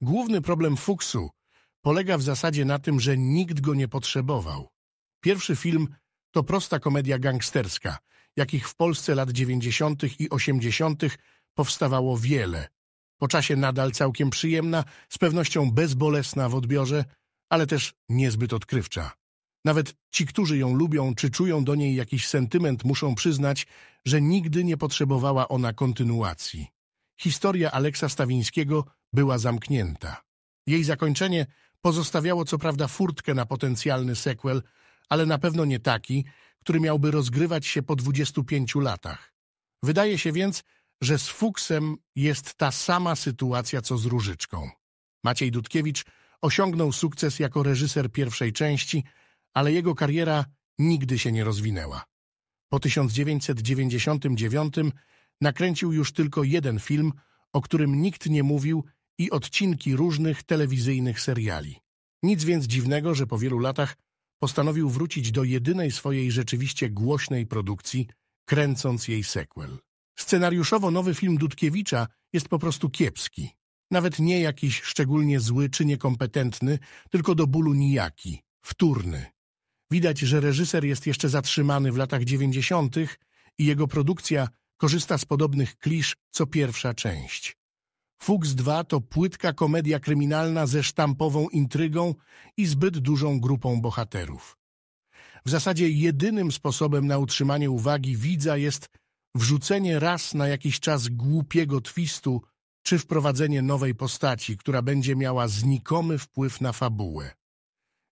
Główny problem Fuksu polega w zasadzie na tym, że nikt go nie potrzebował. Pierwszy film to prosta komedia gangsterska, jakich w Polsce lat 90. i 80. powstawało wiele. Po czasie nadal całkiem przyjemna, z pewnością bezbolesna w odbiorze, ale też niezbyt odkrywcza. Nawet ci, którzy ją lubią czy czują do niej jakiś sentyment, muszą przyznać, że nigdy nie potrzebowała ona kontynuacji. Historia Aleksa Stawińskiego – była zamknięta. Jej zakończenie pozostawiało co prawda furtkę na potencjalny sequel, ale na pewno nie taki, który miałby rozgrywać się po 25 latach. Wydaje się więc, że z Fuksem jest ta sama sytuacja co z Różyczką. Maciej Dudkiewicz osiągnął sukces jako reżyser pierwszej części, ale jego kariera nigdy się nie rozwinęła. Po 1999 nakręcił już tylko jeden film, o którym nikt nie mówił i odcinki różnych telewizyjnych seriali. Nic więc dziwnego, że po wielu latach postanowił wrócić do jedynej swojej rzeczywiście głośnej produkcji, kręcąc jej sequel. Scenariuszowo nowy film Dudkiewicza jest po prostu kiepski. Nawet nie jakiś szczególnie zły czy niekompetentny, tylko do bólu nijaki, wtórny. Widać, że reżyser jest jeszcze zatrzymany w latach dziewięćdziesiątych i jego produkcja korzysta z podobnych klisz co pierwsza część. Fuchs 2 to płytka komedia kryminalna ze sztampową intrygą i zbyt dużą grupą bohaterów. W zasadzie jedynym sposobem na utrzymanie uwagi widza jest wrzucenie raz na jakiś czas głupiego twistu czy wprowadzenie nowej postaci, która będzie miała znikomy wpływ na fabułę.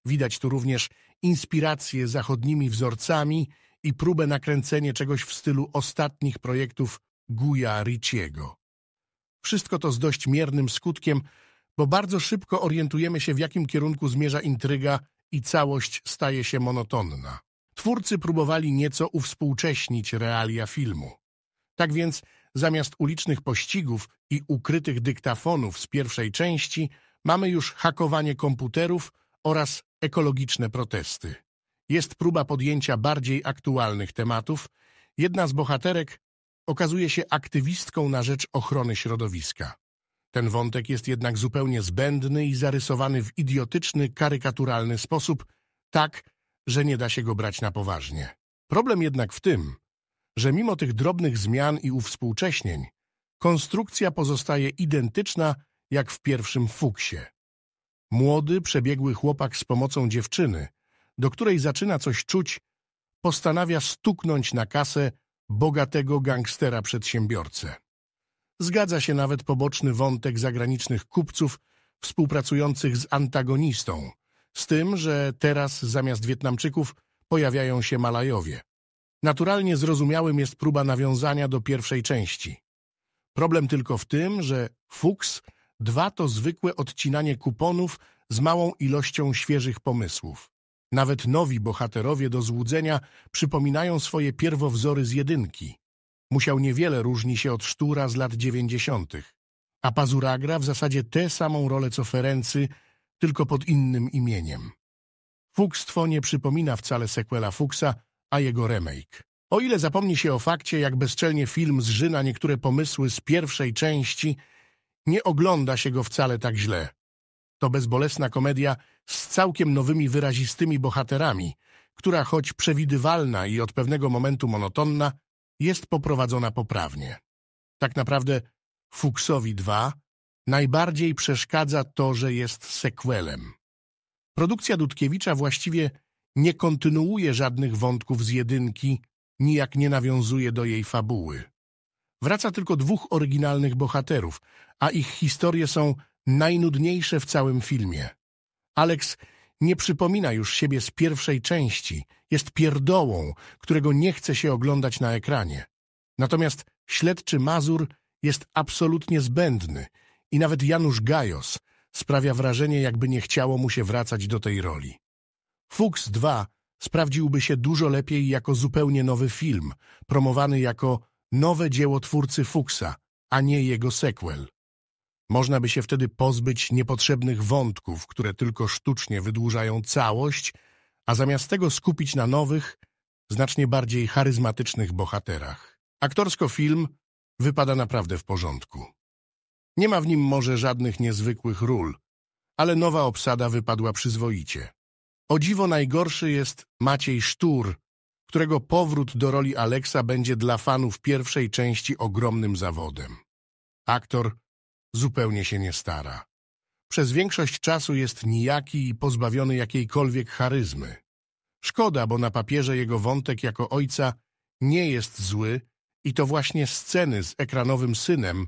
Widać tu również inspiracje zachodnimi wzorcami i próbę nakręcenia czegoś w stylu ostatnich projektów Guya Riciego. Wszystko to z dość miernym skutkiem, bo bardzo szybko orientujemy się, w jakim kierunku zmierza intryga i całość staje się monotonna. Twórcy próbowali nieco uwspółcześnić realia filmu. Tak więc zamiast ulicznych pościgów i ukrytych dyktafonów z pierwszej części mamy już hakowanie komputerów oraz ekologiczne protesty. Jest próba podjęcia bardziej aktualnych tematów. Jedna z bohaterek okazuje się aktywistką na rzecz ochrony środowiska. Ten wątek jest jednak zupełnie zbędny i zarysowany w idiotyczny, karykaturalny sposób, tak, że nie da się go brać na poważnie. Problem jednak w tym, że mimo tych drobnych zmian i uwspółcześnień, konstrukcja pozostaje identyczna jak w pierwszym fuksie. Młody, przebiegły chłopak z pomocą dziewczyny, do której zaczyna coś czuć, postanawia stuknąć na kasę bogatego gangstera-przedsiębiorcę. Zgadza się nawet poboczny wątek zagranicznych kupców współpracujących z antagonistą, z tym, że teraz zamiast Wietnamczyków pojawiają się Malajowie. Naturalnie zrozumiałym jest próba nawiązania do pierwszej części. Problem tylko w tym, że Fuchs dwa to zwykłe odcinanie kuponów z małą ilością świeżych pomysłów. Nawet nowi bohaterowie do złudzenia przypominają swoje pierwowzory z jedynki. Musiał niewiele różni się od Sztura z lat dziewięćdziesiątych, a Pazura gra w zasadzie tę samą rolę co Ferency, tylko pod innym imieniem. Fukstwo nie przypomina wcale sequela Fuxa, a jego remake. O ile zapomni się o fakcie, jak bezczelnie film zżyna niektóre pomysły z pierwszej części, nie ogląda się go wcale tak źle. To bezbolesna komedia z całkiem nowymi wyrazistymi bohaterami, która choć przewidywalna i od pewnego momentu monotonna, jest poprowadzona poprawnie. Tak naprawdę Fuxowi 2 najbardziej przeszkadza to, że jest sequelem. Produkcja Dudkiewicza właściwie nie kontynuuje żadnych wątków z jedynki, nijak nie nawiązuje do jej fabuły. Wraca tylko dwóch oryginalnych bohaterów, a ich historie są najnudniejsze w całym filmie. Alex nie przypomina już siebie z pierwszej części, jest pierdołą, którego nie chce się oglądać na ekranie. Natomiast śledczy Mazur jest absolutnie zbędny i nawet Janusz Gajos sprawia wrażenie, jakby nie chciało mu się wracać do tej roli. Fuchs 2 sprawdziłby się dużo lepiej jako zupełnie nowy film, promowany jako nowe dzieło twórcy Fuchsa, a nie jego sequel. Można by się wtedy pozbyć niepotrzebnych wątków, które tylko sztucznie wydłużają całość, a zamiast tego skupić na nowych, znacznie bardziej charyzmatycznych bohaterach. Aktorsko film wypada naprawdę w porządku. Nie ma w nim może żadnych niezwykłych ról, ale nowa obsada wypadła przyzwoicie. O dziwo najgorszy jest Maciej Sztur, którego powrót do roli Aleksa będzie dla fanów pierwszej części ogromnym zawodem. Aktor zupełnie się nie stara. Przez większość czasu jest nijaki i pozbawiony jakiejkolwiek charyzmy. Szkoda, bo na papierze jego wątek jako ojca nie jest zły i to właśnie sceny z ekranowym synem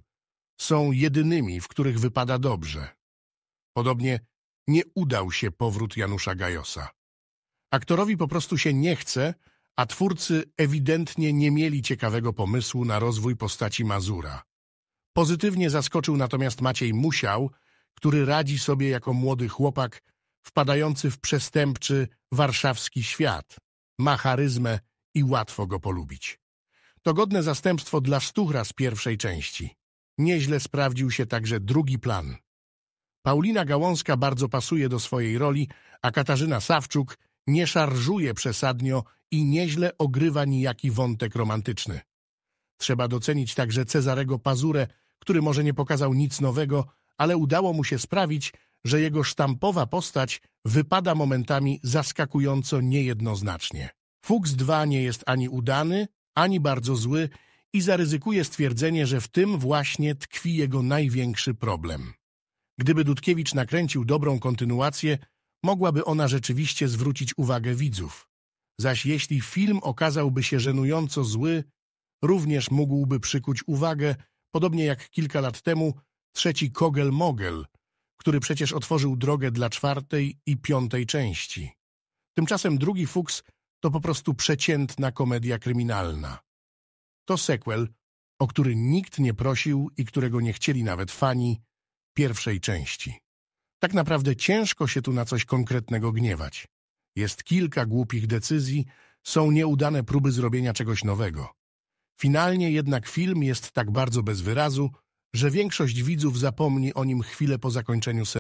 są jedynymi, w których wypada dobrze. Podobnie nie udał się powrót Janusza Gajosa. Aktorowi po prostu się nie chce, a twórcy ewidentnie nie mieli ciekawego pomysłu na rozwój postaci Mazura. Pozytywnie zaskoczył natomiast Maciej Musiał, który radzi sobie jako młody chłopak wpadający w przestępczy warszawski świat. Ma charyzmę i łatwo go polubić. To godne zastępstwo dla Stuchra z pierwszej części. Nieźle sprawdził się także drugi plan. Paulina Gałąska bardzo pasuje do swojej roli, a Katarzyna Sawczuk nie szarżuje przesadnio i nieźle ogrywa nijaki wątek romantyczny. Trzeba docenić także Cezarego Pazurę, który może nie pokazał nic nowego, ale udało mu się sprawić, że jego sztampowa postać wypada momentami zaskakująco niejednoznacznie. Fuchs 2 nie jest ani udany, ani bardzo zły i zaryzykuje stwierdzenie, że w tym właśnie tkwi jego największy problem. Gdyby Dudkiewicz nakręcił dobrą kontynuację, mogłaby ona rzeczywiście zwrócić uwagę widzów. Zaś jeśli film okazałby się żenująco zły, również mógłby przykuć uwagę, Podobnie jak kilka lat temu trzeci Kogel-Mogel, który przecież otworzył drogę dla czwartej i piątej części. Tymczasem drugi Fuchs to po prostu przeciętna komedia kryminalna. To sequel, o który nikt nie prosił i którego nie chcieli nawet fani pierwszej części. Tak naprawdę ciężko się tu na coś konkretnego gniewać. Jest kilka głupich decyzji, są nieudane próby zrobienia czegoś nowego. Finalnie jednak film jest tak bardzo bez wyrazu, że większość widzów zapomni o nim chwilę po zakończeniu seansu.